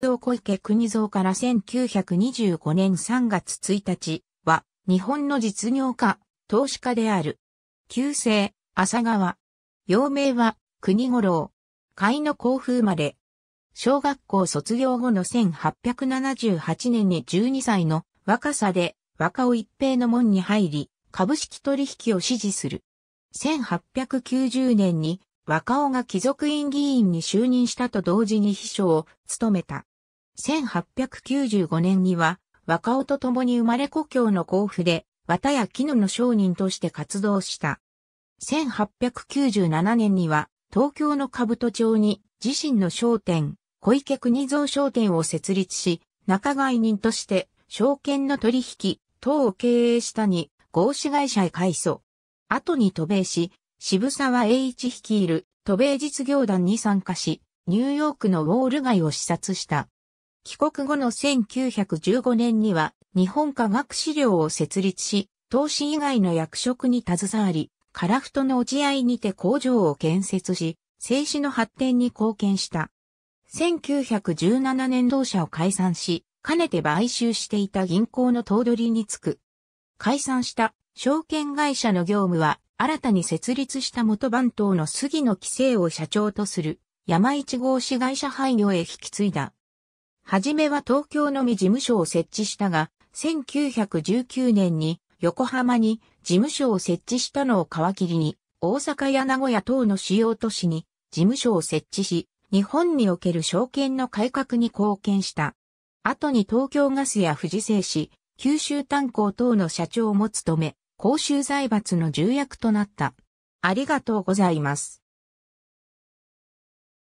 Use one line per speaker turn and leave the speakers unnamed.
道小池国蔵から1925年3月1日は、日本の実業家、投資家である。旧姓、浅川。幼名は、国五郎。会の甲府生まれ。小学校卒業後の1878年に12歳の若さで若尾一平の門に入り、株式取引を支持する。1890年に若尾が貴族院議員に就任したと同時に秘書を務めた。1895年には、若尾と共に生まれ故郷の甲府で、綿や絹の商人として活動した。1897年には、東京の兜町に自身の商店、小池国蔵商店を設立し、仲買人として証券の取引等を経営したに合資会社へ改装後に渡米し、渋沢栄一率いる渡米実業団に参加し、ニューヨークのウォール街を視察した。帰国後の1915年には日本科学資料を設立し、投資以外の役職に携わり、樺太の落合にて工場を建設し、製紙の発展に貢献した。1917年同社を解散し、かねて買収していた銀行の頭取につく。解散した証券会社の業務は、新たに設立した元番頭の杉野規制を社長とする、山一号市会社廃業へ引き継いだ。はじめは東京のみ事務所を設置したが、1919年に横浜に事務所を設置したのを皮切りに、大阪や名古屋等の主要都市に事務所を設置し、日本における証券の改革に貢献した。後に東京ガスや富士製紙、九州炭鉱等の社長も務め、公衆財閥の重役となった。ありがとうございます。